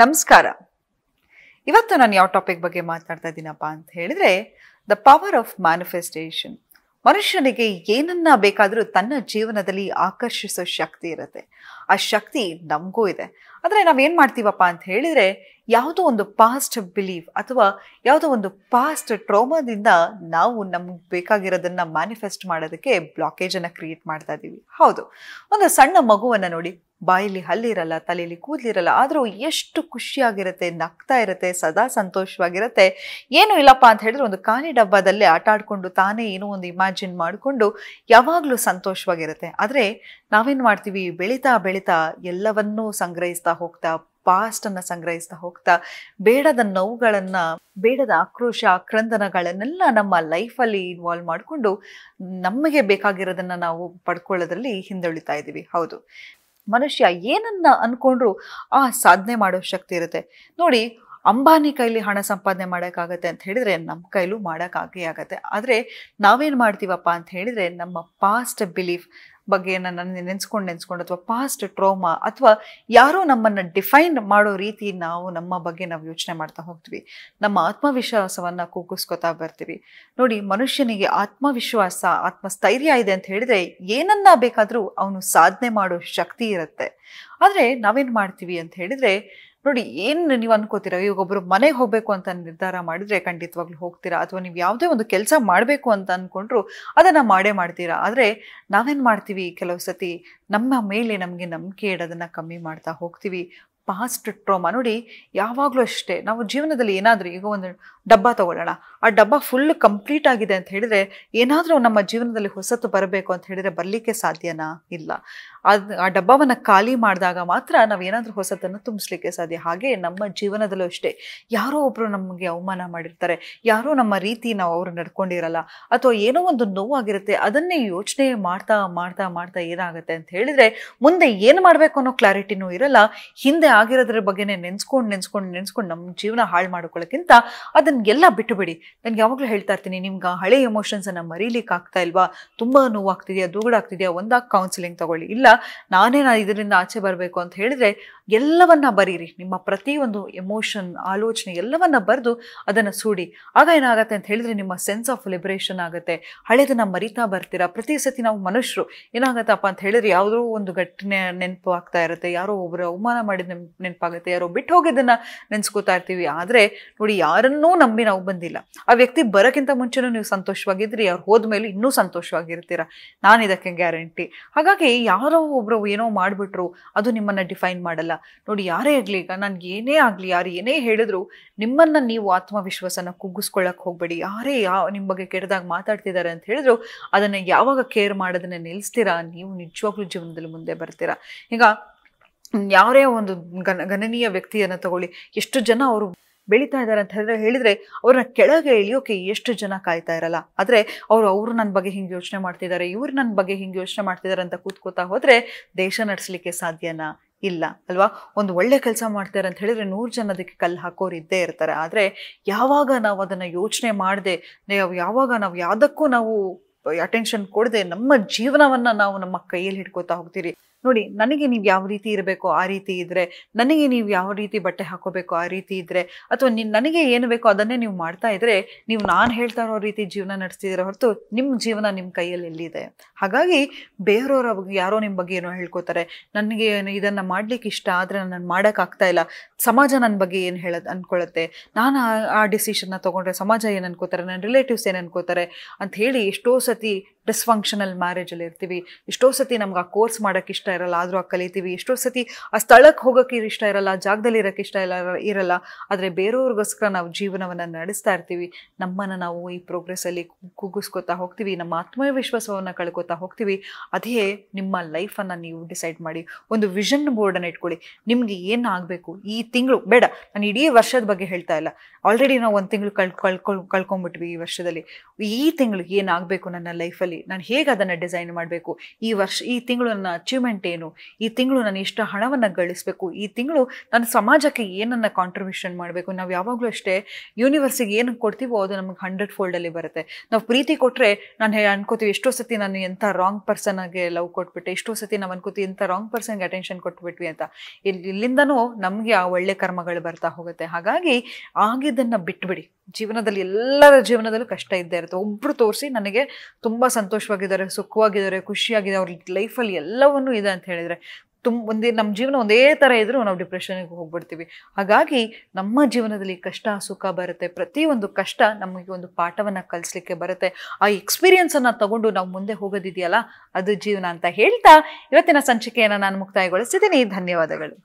ನಮಸ್ಕಾರ ಇವತ್ತು ನಾನು ಯಾವ ಟಾಪಿಕ್ ಬಗ್ಗೆ ಮಾತಾಡ್ತಾ ಇದ್ದೀನಪ್ಪ ಅಂತ ಹೇಳಿದ್ರೆ ದ ಪವರ್ ಆಫ್ ಮ್ಯಾನಿಫೆಸ್ಟೇಷನ್ ಮನುಷ್ಯನಿಗೆ ಏನನ್ನ ಬೇಕಾದರೂ ತನ್ನ ಜೀವನದಲ್ಲಿ ಆಕರ್ಷಿಸೋ ಶಕ್ತಿ ಇರುತ್ತೆ ಆ ಶಕ್ತಿ ನಮಗೂ ಇದೆ ಆದರೆ ನಾವೇನು ಮಾಡ್ತೀವಪ್ಪ ಅಂತ ಹೇಳಿದರೆ ಯಾವುದೋ ಒಂದು ಪಾಸ್ಟ್ ಬಿಲೀವ್ ಅಥವಾ ಯಾವುದೋ ಒಂದು ಪಾಸ್ಟ್ ಟ್ರೋಮಾದಿಂದ ನಾವು ನಮ್ಗೆ ಬೇಕಾಗಿರೋದನ್ನು ಮ್ಯಾನಿಫೆಸ್ಟ್ ಮಾಡೋದಕ್ಕೆ ಬ್ಲಾಕೇಜನ್ನು ಕ್ರಿಯೇಟ್ ಮಾಡ್ತಾ ಇದ್ದೀವಿ ಹೌದು ಒಂದು ಸಣ್ಣ ಮಗುವನ್ನು ನೋಡಿ ಬಾಯಲ್ಲಿ ಹಲ್ಲಿರಲ್ಲ ತಲೆಯಲ್ಲಿ ಕೂದಲಿರಲ್ಲ ಆದರೂ ಎಷ್ಟು ಖುಷಿಯಾಗಿರುತ್ತೆ ನಗ್ತಾ ಇರುತ್ತೆ ಸದಾ ಸಂತೋಷವಾಗಿರುತ್ತೆ ಏನು ಇಲ್ಲಪ್ಪ ಅಂತ ಹೇಳಿದ್ರೆ ಒಂದು ಖಾಲಿ ಡಬ್ಬದಲ್ಲೇ ಆಟ ಆಡಿಕೊಂಡು ತಾನೇ ಏನೋ ಒಂದು ಇಮ್ಯಾಜಿನ್ ಮಾಡಿಕೊಂಡು ಯಾವಾಗಲೂ ಸಂತೋಷವಾಗಿರುತ್ತೆ ಆದರೆ ನಾವೇನು ಮಾಡ್ತೀವಿ ಬೆಳೀತಾ ಬೆಳೀತಾ ಎಲ್ಲವನ್ನೂ ಸಂಗ್ರಹಿಸ್ತಾ ಹೋಗ್ತಾ ಪಾಸ್ಟನ್ನು ಸಂಗ್ರಹಿಸ್ತಾ ಹೋಗ್ತಾ ಬೇಡದ ನೋವುಗಳನ್ನು ಬೇಡದ ಆಕ್ರೋಶ ಆಕ್ರಂದನಗಳನ್ನೆಲ್ಲ ನಮ್ಮ ಲೈಫಲ್ಲಿ ಇನ್ವಾಲ್ವ್ ಮಾಡಿಕೊಂಡು ನಮಗೆ ಬೇಕಾಗಿರೋದನ್ನು ನಾವು ಪಡ್ಕೊಳ್ಳೋದ್ರಲ್ಲಿ ಹಿಂದುಳಿತಾ ಇದ್ದೀವಿ ಹೌದು ಮನುಷ್ಯ ಏನನ್ನ ಅನ್ಕೊಂಡ್ರು ಆ ಸಾಧನೆ ಮಾಡೋ ಶಕ್ತಿ ಇರುತ್ತೆ ನೋಡಿ ಅಂಬಾನಿ ಕೈಲಿ ಹಣ ಸಂಪಾದನೆ ಮಾಡೋಕ್ಕಾಗತ್ತೆ ಅಂತ ಹೇಳಿದ್ರೆ ನಮ್ಮ ಕೈಲೂ ಮಾಡೋಕ್ಕಾಗೇ ಆಗತ್ತೆ ಆದರೆ ನಾವೇನು ಮಾಡ್ತೀವಪ್ಪ ಅಂತ ಹೇಳಿದ್ರೆ ನಮ್ಮ ಪಾಸ್ಟ್ ಬಿಲೀಫ್ ಬಗ್ಗೆ ನನ್ನ ನೆನ್ಸ್ಕೊಂಡು ನೆನ್ಸ್ಕೊಂಡು ಅಥವಾ ಪಾಸ್ಟ್ ಟ್ರೋಮಾ ಅಥವಾ ಯಾರೋ ನಮ್ಮನ್ನು ಡಿಫೈನ್ ಮಾಡೋ ರೀತಿ ನಾವು ನಮ್ಮ ಬಗ್ಗೆ ನಾವು ಯೋಚನೆ ಮಾಡ್ತಾ ಹೋಗ್ತೀವಿ ನಮ್ಮ ಆತ್ಮವಿಶ್ವಾಸವನ್ನು ಕೂಗಿಸ್ಕೊತಾ ಬರ್ತೀವಿ ನೋಡಿ ಮನುಷ್ಯನಿಗೆ ಆತ್ಮವಿಶ್ವಾಸ ಆತ್ಮಸ್ಥೈರ್ಯ ಇದೆ ಅಂತ ಹೇಳಿದರೆ ಏನನ್ನ ಬೇಕಾದರೂ ಅವನು ಸಾಧನೆ ಮಾಡೋ ಶಕ್ತಿ ಇರುತ್ತೆ ಆದರೆ ನಾವೇನು ಮಾಡ್ತೀವಿ ಅಂತ ಹೇಳಿದರೆ ನೋಡಿ ಏನು ನೀವು ಅನ್ಕೋತೀರಾ ಈಗ ಒಬ್ಬರು ಮನೆಗೆ ಹೋಗಬೇಕು ಅಂತ ನಿರ್ಧಾರ ಮಾಡಿದ್ರೆ ಖಂಡಿತವಾಗ್ಲೂ ಹೋಗ್ತೀರಾ ಅಥವಾ ನೀವು ಯಾವುದೇ ಒಂದು ಕೆಲಸ ಮಾಡಬೇಕು ಅಂತ ಅಂದ್ಕೊಂಡ್ರು ಅದನ್ನು ಮಾಡೇ ಮಾಡ್ತೀರಾ ಆದರೆ ನಾವೇನು ಮಾಡ್ತೀವಿ ಕೆಲವು ಸತಿ ನಮ್ಮ ಮೇಲೆ ನಮಗೆ ನಂಬಿಕೆ ಇಡೋದನ್ನು ಕಮ್ಮಿ ಮಾಡ್ತಾ ಹೋಗ್ತೀವಿ ಪಾಸ್ಟ್ ಟ್ರೋಮಾ ನೋಡಿ ಯಾವಾಗಲೂ ಅಷ್ಟೇ ನಾವು ಜೀವನದಲ್ಲಿ ಏನಾದರೂ ಈಗ ಒಂದು ಡಬ್ಬ ತಗೊಳ್ಳೋಣ ಆ ಡಬ್ಬ ಫುಲ್ ಕಂಪ್ಲೀಟ್ ಆಗಿದೆ ಅಂತ ಹೇಳಿದರೆ ಏನಾದರೂ ನಮ್ಮ ಜೀವನದಲ್ಲಿ ಹೊಸತು ಬರಬೇಕು ಅಂತ ಹೇಳಿದರೆ ಬರಲಿಕ್ಕೆ ಸಾಧ್ಯನಾ ಇಲ್ಲ ಅದು ಆ ಡಬ್ಬವನ್ನು ಖಾಲಿ ಮಾಡಿದಾಗ ಮಾತ್ರ ನಾವು ಏನಾದರೂ ಹೊಸತನ್ನು ತುಂಬಿಸ್ಲಿಕ್ಕೆ ಸಾಧ್ಯ ಹಾಗೆ ನಮ್ಮ ಜೀವನದಲ್ಲೂ ಅಷ್ಟೇ ಯಾರೋ ಒಬ್ಬರು ನಮಗೆ ಅವಮಾನ ಮಾಡಿರ್ತಾರೆ ಯಾರೋ ನಮ್ಮ ರೀತಿ ನಾವು ಅವರು ನಡ್ಕೊಂಡಿರಲ್ಲ ಅಥವಾ ಏನೋ ಒಂದು ನೋವಾಗಿರುತ್ತೆ ಅದನ್ನೇ ಯೋಚನೆ ಮಾಡ್ತಾ ಮಾಡ್ತಾ ಮಾಡ್ತಾ ಏನಾಗುತ್ತೆ ಅಂತ ಹೇಳಿದರೆ ಮುಂದೆ ಏನು ಮಾಡಬೇಕು ಅನ್ನೋ ಕ್ಲಾರಿಟಿನೂ ಇರಲ್ಲ ಹಿಂದೆ ಆಗಿರೋದ್ರ ಬಗ್ಗೆ ನೆನೆಸ್ಕೊಂಡು ನೆನೆಸ್ಕೊಂಡು ನೆನೆಸ್ಕೊಂಡು ನಮ್ಮ ಜೀವನ ಹಾಳು ಮಾಡ್ಕೊಳ್ಳೋಕ್ಕಿಂತ ಅದನ್ನ ನನಗೆಲ್ಲ ಬಿಟ್ಟುಬಿಡಿ ಬಿಡಿ ಯಾವಾಗಲೂ ಹೇಳ್ತಾ ಇರ್ತೀನಿ ನಿಮ್ಗೆ ಹಳೆ ಹಳೆ ಎಮೋಷನ್ಸನ್ನು ಮರೀಲಿಕ್ಕೆ ಆಗ್ತಾ ಇಲ್ವಾ ತುಂಬ ನೋವಾಗ್ತಿದೆಯಾ ದೂಗಡಾಗ್ತಿದೆಯಾ ಒಂದಾಗ ಕೌನ್ಸಿಲಿಂಗ್ ತಗೊಳ್ಳಿ ಇಲ್ಲ ನಾನೇ ನಾನು ಇದರಿಂದ ಆಚೆ ಬರಬೇಕು ಅಂತ ಹೇಳಿದ್ರೆ ಎಲ್ಲವನ್ನ ಬರೀರಿ ನಿಮ್ಮ ಪ್ರತಿಯೊಂದು ಎಮೋಷನ್ ಆಲೋಚನೆ ಎಲ್ಲವನ್ನ ಬರೆದು ಅದನ್ನು ಸೂಡಿ ಆಗ ಏನಾಗುತ್ತೆ ಅಂತ ಹೇಳಿದ್ರೆ ನಿಮ್ಮ ಸೆನ್ಸ್ ಆಫ್ ಲಿಬರೇಷನ್ ಆಗುತ್ತೆ ಹಳೆದನ್ನ ಮರಿತಾ ಬರ್ತೀರಾ ಪ್ರತಿ ಸತಿ ನಾವು ಮನುಷ್ಯರು ಏನಾಗತ್ತಪ್ಪ ಅಂತ ಹೇಳಿದ್ರೆ ಯಾವುದೋ ಒಂದು ಘಟನೆ ನೆನಪು ಆಗ್ತಾ ಇರುತ್ತೆ ಯಾರೋ ಒಬ್ಬರು ಅವಮಾನ ಮಾಡಿದ ನೆನಪಾಗುತ್ತೆ ಯಾರೋ ಬಿಟ್ಟು ಹೋಗಿದ್ದನ್ನ ನೆನೆಸ್ಕೋತಾ ಇರ್ತೀವಿ ಆದರೆ ನೋಡಿ ಯಾರನ್ನೂ ನಂಬಿ ನಾವು ಬಂದಿಲ್ಲ ಆ ವ್ಯಕ್ತಿ ಬರೋಕ್ಕಿಂತ ಮುಂಚೆನೂ ನೀವು ಸಂತೋಷವಾಗಿದ್ರಿ ಅವ್ರು ಮೇಲೆ ಇನ್ನೂ ಸಂತೋಷವಾಗಿರ್ತೀರ ನಾನು ಇದಕ್ಕೆ ಗ್ಯಾರಂಟಿ ಹಾಗಾಗಿ ಯಾರೋ ಒಬ್ರು ಏನೋ ಮಾಡಿಬಿಟ್ರು ಅದು ನಿಮ್ಮನ್ನು ಡಿಫೈನ್ ಮಾಡಲ್ಲ ನೋಡಿ ಯಾರೇ ಇರಲಿ ಈಗ ನನಗೆ ಏನೇ ಆಗಲಿ ಯಾರು ಏನೇ ಹೇಳಿದ್ರು ನಿಮ್ಮನ್ನು ನೀವು ಆತ್ಮವಿಶ್ವಾಸನ ಕುಗ್ಗಿಸ್ಕೊಳ್ಳೋಕೆ ಹೋಗಬೇಡಿ ಯಾರೇ ಯಾವ ನಿಮ್ಮ ಬಗ್ಗೆ ಕೆಟ್ಟದಾಗ ಮಾತಾಡ್ತಿದ್ದಾರೆ ಅಂತ ಹೇಳಿದ್ರು ಅದನ್ನು ಯಾವಾಗ ಕೇರ್ ಮಾಡೋದನ್ನು ನಿಲ್ಲಿಸ್ತೀರಾ ನೀವು ನಿಜವಾಗ್ಲೂ ಜೀವನದಲ್ಲಿ ಮುಂದೆ ಬರ್ತೀರಾ ಈಗ ಯಾರೇ ಒಂದು ಗನ ಗಣನೀಯ ವ್ಯಕ್ತಿಯನ್ನು ತಗೊಳ್ಳಿ ಎಷ್ಟು ಜನ ಅವರು ಬೆಳೀತಾ ಇದ್ದಾರೆ ಅಂತ ಹೇಳಿದ್ರೆ ಹೇಳಿದರೆ ಅವ್ರನ್ನ ಕೆಳಗೆ ಇಳಿಯೋಕೆ ಎಷ್ಟು ಜನ ಕಾಯ್ತಾ ಇರಲ್ಲ ಆದರೆ ಅವರು ಅವರು ನನ್ನ ಬಗ್ಗೆ ಹಿಂಗೆ ಯೋಚನೆ ಮಾಡ್ತಿದ್ದಾರೆ ಇವರು ನನ್ನ ಬಗ್ಗೆ ಹಿಂಗೆ ಯೋಚನೆ ಮಾಡ್ತಿದ್ದಾರೆ ಅಂತ ಕೂತ್ಕೋತಾ ಹೋದರೆ ದೇಶ ನಡೆಸಲಿಕ್ಕೆ ಸಾಧ್ಯನಾ ಇಲ್ಲ ಅಲ್ವಾ ಒಂದು ಒಳ್ಳೆ ಕೆಲಸ ಮಾಡ್ತಾರೆ ಅಂತ ಹೇಳಿದ್ರೆ ನೂರು ಜನ ಅದಕ್ಕೆ ಕಲ್ಲು ಹಾಕೋರು ಇದ್ದೇ ಇರ್ತಾರೆ ಆದರೆ ಯಾವಾಗ ನಾವು ಅದನ್ನು ಯೋಚನೆ ಮಾಡದೆ ಯಾವಾಗ ನಾವು ಯಾವುದಕ್ಕೂ ನಾವು ಅಟೆನ್ಷನ್ ಕೊಡದೆ ನಮ್ಮ ಜೀವನವನ್ನು ನಾವು ನಮ್ಮ ಕೈಯಲ್ಲಿ ಹಿಡ್ಕೋತಾ ಹೋಗ್ತೀರಿ ನೋಡಿ ನನಗೆ ನೀವು ಯಾವ ರೀತಿ ಇರಬೇಕು ಆ ರೀತಿ ಇದ್ದರೆ ನನಗೆ ನೀವು ಯಾವ ರೀತಿ ಬಟ್ಟೆ ಹಾಕೋಬೇಕು ಆ ರೀತಿ ಇದ್ದರೆ ಅಥವಾ ನಿನ್ನ ನನಗೆ ಏನು ಬೇಕೋ ಅದನ್ನೇ ನೀವು ಮಾಡ್ತಾ ಇದ್ದರೆ ನೀವು ನಾನು ಹೇಳ್ತಾ ಇರೋ ರೀತಿ ಜೀವನ ನಡೆಸ್ತಿದ್ದೀರ ಹೊರತು ನಿಮ್ಮ ಜೀವನ ನಿಮ್ಮ ಕೈಯಲ್ಲಿ ಎಲ್ಲಿದೆ ಹಾಗಾಗಿ ಬೇರೆಯವರ ಬಗ್ಗೆ ಯಾರೋ ನಿಮ್ಮ ಬಗ್ಗೆ ಏನೋ ಹೇಳ್ಕೊತಾರೆ ನನಗೆ ಇದನ್ನು ಮಾಡಲಿಕ್ಕೆ ಇಷ್ಟ ಆದರೆ ನಾನು ಮಾಡೋಕ್ಕಾಗ್ತಾ ಇಲ್ಲ ಸಮಾಜ ನನ್ನ ಬಗ್ಗೆ ಏನು ಹೇಳ ಅಂದ್ಕೊಳ್ಳುತ್ತೆ ನಾನು ಆ ಡಿಸಿಷನ್ನ ತೊಗೊಂಡ್ರೆ ಸಮಾಜ ಏನು ಅನ್ಕೋತಾರೆ ನನ್ನ ರಿಲೇಟಿವ್ಸ್ ಏನು ಅನ್ಕೋತಾರೆ ಅಂತ ಹೇಳಿ ಎಷ್ಟೋ ಸತಿ ಡಿಸ್ಫಂಕ್ಷನಲ್ ಮ್ಯಾರೇಜಲ್ಲಿ ಇರ್ತೀವಿ ಎಷ್ಟೋ ಸತಿ ನಮ್ಗೆ ಆ ಕೋರ್ಸ್ ಮಾಡೋಕ್ಕೆ ಇಷ್ಟ ಇರಲ್ಲ ಆದರೂ ಆ ಕಲಿತೀವಿ ಎಷ್ಟೋ ಸತಿ ಆ ಸ್ಥಳಕ್ಕೆ ಹೋಗೋಕ್ಕೆ ಇಷ್ಟ ಇರಲ್ಲ ಜಾಗದಲ್ಲಿ ಇರೋಕ್ಕೆ ಇಷ್ಟ ಇಲ್ಲ ಇರಲ್ಲ ಆದರೆ ಬೇರೆಯವ್ರಿಗೋಸ್ಕರ ನಾವು ಜೀವನವನ್ನು ನಡೆಸ್ತಾ ಇರ್ತೀವಿ ನಮ್ಮನ್ನು ನಾವು ಈ ಪ್ರೋಗ್ರೆಸ್ಸಲ್ಲಿ ಕುಗ್ಗಿಸ್ಕೋತಾ ಹೋಗ್ತೀವಿ ನಮ್ಮ ಆತ್ಮವಿಶ್ವಾಸವನ್ನು ಕಳ್ಕೊತಾ ಹೋಗ್ತೀವಿ ಅದೇ ನಿಮ್ಮ ಲೈಫನ್ನು ನೀವು ಡಿಸೈಡ್ ಮಾಡಿ ಒಂದು ವಿಷನ್ ಬೋರ್ಡನ್ನು ಇಟ್ಕೊಳ್ಳಿ ನಿಮಗೆ ಏನು ಆಗಬೇಕು ಈ ತಿಂಗಳು ಬೇಡ ನಾನು ಇಡೀ ವರ್ಷದ ಬಗ್ಗೆ ಹೇಳ್ತಾ ಇಲ್ಲ ಆಲ್ರೆಡಿ ನಾವು ಒಂದು ತಿಂಗಳು ಕಳ್ ಕಳ್ಕೊ ಕಳ್ಕೊಂಡ್ಬಿಟ್ವಿ ಈ ವರ್ಷದಲ್ಲಿ ಈ ತಿಂಗಳು ಏನಾಗಬೇಕು ನನ್ನ ಲೈಫಲ್ಲಿ ನಾನು ಹೇಗೆ ಅದನ್ನು ಡಿಸೈನ್ ಮಾಡಬೇಕು ಈ ವರ್ಷ ಈ ತಿಂಗಳು ನನ್ನ ಅಚೀವ್ಮೆಂಟ್ ಏನು ಈ ತಿಂಗಳು ನಾನು ಇಷ್ಟು ಹಣವನ್ನು ಗಳಿಸಬೇಕು ಈ ತಿಂಗಳು ನನ್ನ ಸಮಾಜಕ್ಕೆ ಏನನ್ನು ಕಾಂಟ್ರಿಬ್ಯೂಷನ್ ಮಾಡಬೇಕು ನಾವು ಯಾವಾಗಲೂ ಅಷ್ಟೇ ಯೂನಿವರ್ಸಿಗೆ ಏನು ಕೊಡ್ತೀವೋ ಅದು ನಮ್ಗೆ ಹಂಡ್ರೆಡ್ ಫೋಲ್ಡಲ್ಲಿ ಬರುತ್ತೆ ನಾವು ಪ್ರೀತಿ ಕೊಟ್ಟರೆ ನಾನು ಅನ್ಕೋತೀವಿ ಎಷ್ಟೋ ಸತಿ ನಾನು ಎಂಥ ರಾಂಗ್ ಪರ್ಸನ್ಗೆ ಲವ್ ಕೊಟ್ಬಿಟ್ಟೆ ಎಷ್ಟೋ ಸತಿ ನಾವು ಅನ್ಕೋತೀವಿ ಇಂಥ ರಾಂಗ್ ಪರ್ಸನ್ಗೆ ಅಟೆನ್ಷನ್ ಕೊಟ್ಬಿಟ್ವಿ ಅಂತ ಇಲ್ಲಿ ಇಲ್ಲಿಂದನೂ ನಮಗೆ ಆ ಒಳ್ಳೆ ಕರ್ಮಗಳು ಬರ್ತಾ ಹೋಗುತ್ತೆ ಹಾಗಾಗಿ ಆಗಿದ್ದನ್ನು ಬಿಟ್ಬಿಡಿ ಜೀವನದಲ್ಲಿ ಎಲ್ಲರ ಜೀವನದಲ್ಲೂ ಕಷ್ಟ ಇದ್ದೇ ಇರುತ್ತೆ ಒಬ್ಬರು ತೋರಿಸಿ ನನಗೆ ತುಂಬ ಸಂತೋಷವಾಗಿದ್ದಾರೆ ಸುಖವಾಗಿದ್ದಾರೆ ಖುಷಿಯಾಗಿದೆ ಅವ್ರ ಲೈಫಲ್ಲಿ ಎಲ್ಲವನ್ನೂ ಇದೆ ಅಂತ ಹೇಳಿದರೆ ತುಂಬ ಒಂದೇ ನಮ್ಮ ಜೀವನ ಒಂದೇ ಥರ ಇದ್ದರೂ ನಾವು ಡಿಪ್ರೆಷನ್ಗೆ ಹೋಗ್ಬಿಡ್ತೀವಿ ಹಾಗಾಗಿ ನಮ್ಮ ಜೀವನದಲ್ಲಿ ಕಷ್ಟ ಸುಖ ಬರುತ್ತೆ ಪ್ರತಿಯೊಂದು ಕಷ್ಟ ನಮಗೆ ಒಂದು ಪಾಠವನ್ನು ಕಲಿಸ್ಲಿಕ್ಕೆ ಬರುತ್ತೆ ಆ ಎಕ್ಸ್ಪೀರಿಯನ್ಸನ್ನು ತಗೊಂಡು ನಾವು ಮುಂದೆ ಹೋಗೋದಿದೆಯಲ್ಲ ಅದು ಜೀವನ ಅಂತ ಹೇಳ್ತಾ ಇವತ್ತಿನ ಸಂಚಿಕೆಯನ್ನು ನಾನು ಮುಕ್ತಾಯಗೊಳಿಸಿದ್ದೀನಿ ಧನ್ಯವಾದಗಳು